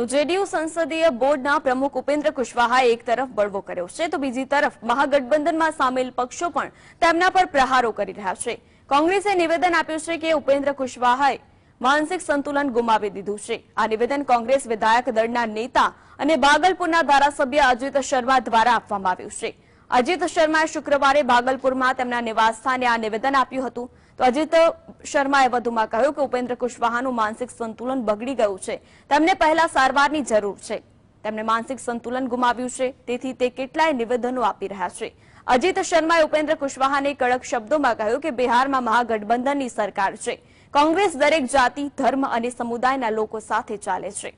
તો જેડીયુ સંસદીય બોર્ડના પ્રમુખ ઉપેન્દ્ર કુશવાહાએ એક તરફ બળવો કર્યો છે તો બીજી તરફ મહાગઠબંધનમાં સામેલ પક્ષો પણ તેમના પર પ્રહારો કરી રહ્યા છે કોંગ્રેસે નિવેદન આપ્યું છે કે ઉપેન્દ્ર કુશવાહાએ માનસિક સંતુલન ગુમાવી દીધું છે આ નિવેદન કોંગ્રેસ વિધાયક દળના નેતા અને બાગલપુરના ધારાસભ્ય અજીત શર્મા દ્વારા આપવામાં આવ્યું છે અજીત શર્માએ શુક્રવારે ભાગલપુરમાં તેમના નિવાસસ્થાને આ નિવેદન આપ્યું હતું તો અજીત શર્માએ વધુમાં કહ્યું કે ઉપેન્દ્ર કુશવાહાનું માનસિક સંતુલન બગડી ગયું છે તેમને પહેલા સારવારની જરૂર છે તેમણે માનસિક સંતુલન ગુમાવ્યું છે તેથી તે કેટલાય નિવેદનો આપી રહ્યા છે અજીત શર્માએ ઉપેન્દ્ર કુશવાહાને કડક શબ્દોમાં કહ્યું કે બિહારમાં મહાગઠબંધનની સરકાર છે કોંગ્રેસ દરેક જાતિ ધર્મ અને સમુદાયના લોકો સાથે ચાલે છે